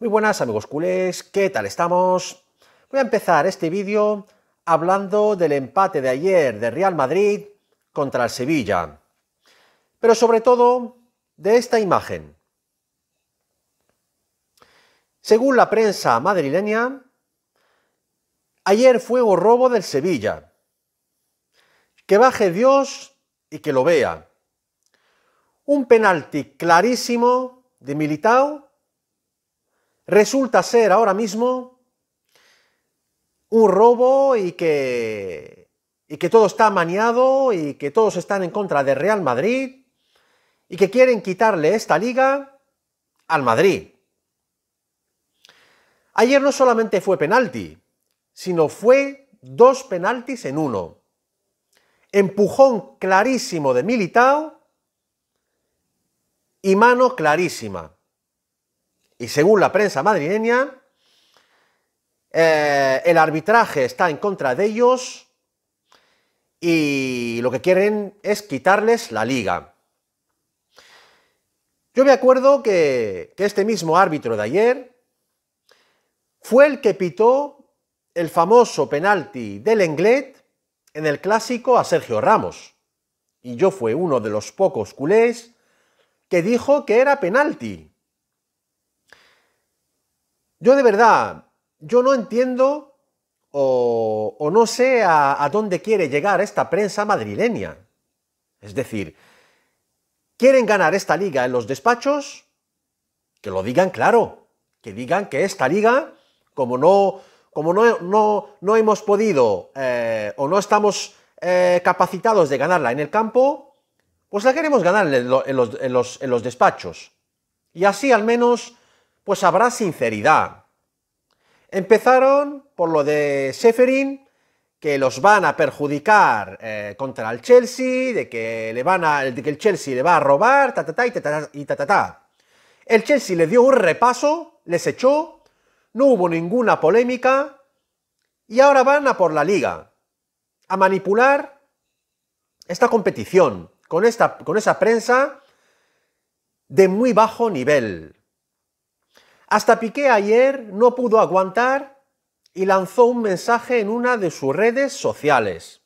Muy buenas amigos culés, ¿qué tal estamos? Voy a empezar este vídeo hablando del empate de ayer de Real Madrid contra el Sevilla, pero sobre todo de esta imagen. Según la prensa madrileña, ayer fue un robo del Sevilla. Que baje Dios y que lo vea. Un penalti clarísimo de Militao resulta ser ahora mismo un robo y que, todo está maniado y que todos están en contra de Real Madrid y que quieren quitarle esta liga al Madrid. Ayer no solamente fue penalti, sino fue dos penaltis en uno. Empujón clarísimo de Militao y mano clarísima. Y según la prensa madrileña, eh, el arbitraje está en contra de ellos y lo que quieren es quitarles la liga. Yo me acuerdo que, que este mismo árbitro de ayer fue el que pitó el famoso penalti del Englet en el clásico a Sergio Ramos. Y yo fue uno de los pocos culés que dijo que era penalti. Yo de verdad, yo no entiendo o, no sé a, dónde quiere llegar esta prensa madrileña. Es decir, ¿quieren ganar esta liga en los despachos? Que lo digan claro, que digan que esta liga, como no, como no, no, no hemos podido eh, o no estamos eh, capacitados de ganarla en el campo, pues la queremos ganar en, los, en los despachos. Y así al menos pues habrá sinceridad. Empezaron por lo de Seferin, que los van a perjudicar eh, contra el Chelsea, de que, le van a, que el Chelsea le va a robar, ta, ta, ta, y, ta, ta, ta, El Chelsea le dio un repaso, les echó, no hubo ninguna polémica, y ahora van a por la liga, a manipular esta competición, con, esta, con esa prensa de muy bajo nivel, hasta Piqué ayer no pudo aguantar y lanzó un mensaje en una de sus redes sociales.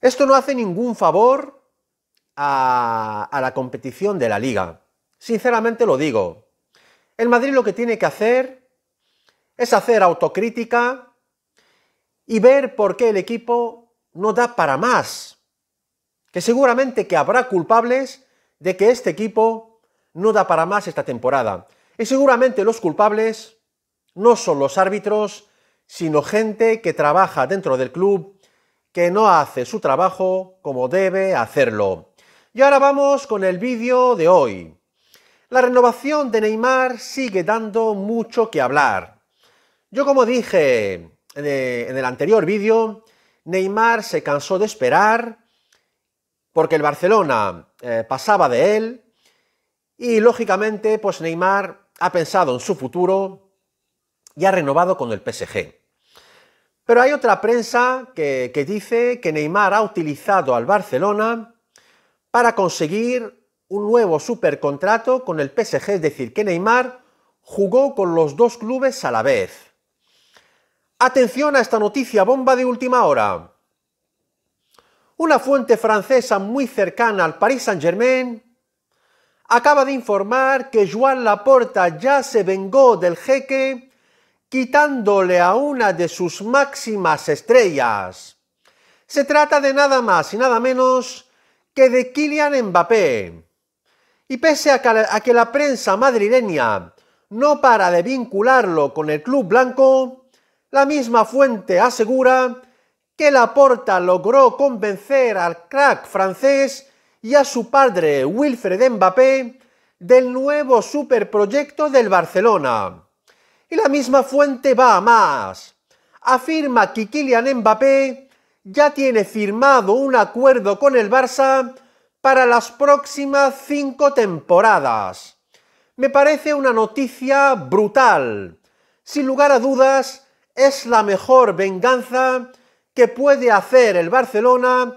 Esto no hace ningún favor a, la competición de la liga. Sinceramente lo digo. El Madrid lo que tiene que hacer es hacer autocrítica y ver por qué el equipo no da para más. Que seguramente que habrá culpables de que este equipo no da para más esta temporada. Y seguramente los culpables no son los árbitros, sino gente que trabaja dentro del club, que no hace su trabajo como debe hacerlo. Y ahora vamos con el vídeo de hoy. La renovación de Neymar sigue dando mucho que hablar. Yo como dije en e, el anterior vídeo, Neymar se cansó de esperar porque el Barcelona eh, pasaba de él y lógicamente pues Neymar ha pensado en su futuro y ha renovado con el PSG. Pero hay otra prensa que, dice que Neymar ha utilizado al Barcelona para conseguir un nuevo supercontrato con el PSG, es decir, que Neymar jugó con los dos clubes a la vez. Atención a esta noticia bomba de última hora. Una fuente francesa muy cercana al Paris Saint-Germain acaba de informar que Joan Laporta ya se vengó del jeque quitándole a una de sus máximas estrellas. Se trata de nada más y nada menos que de Kylian Mbappé. Y pese a que la prensa madrileña no para de vincularlo con el club blanco, la misma fuente asegura que Laporta logró convencer al crack francés y a su padre Wilfred Mbappé del nuevo superproyecto del Barcelona. Y la misma fuente va a más. Afirma que Kylian Mbappé ya tiene firmado un acuerdo con el Barça para las próximas cinco temporadas. Me parece una noticia brutal. Sin lugar a dudas, es la mejor venganza que puede hacer el Barcelona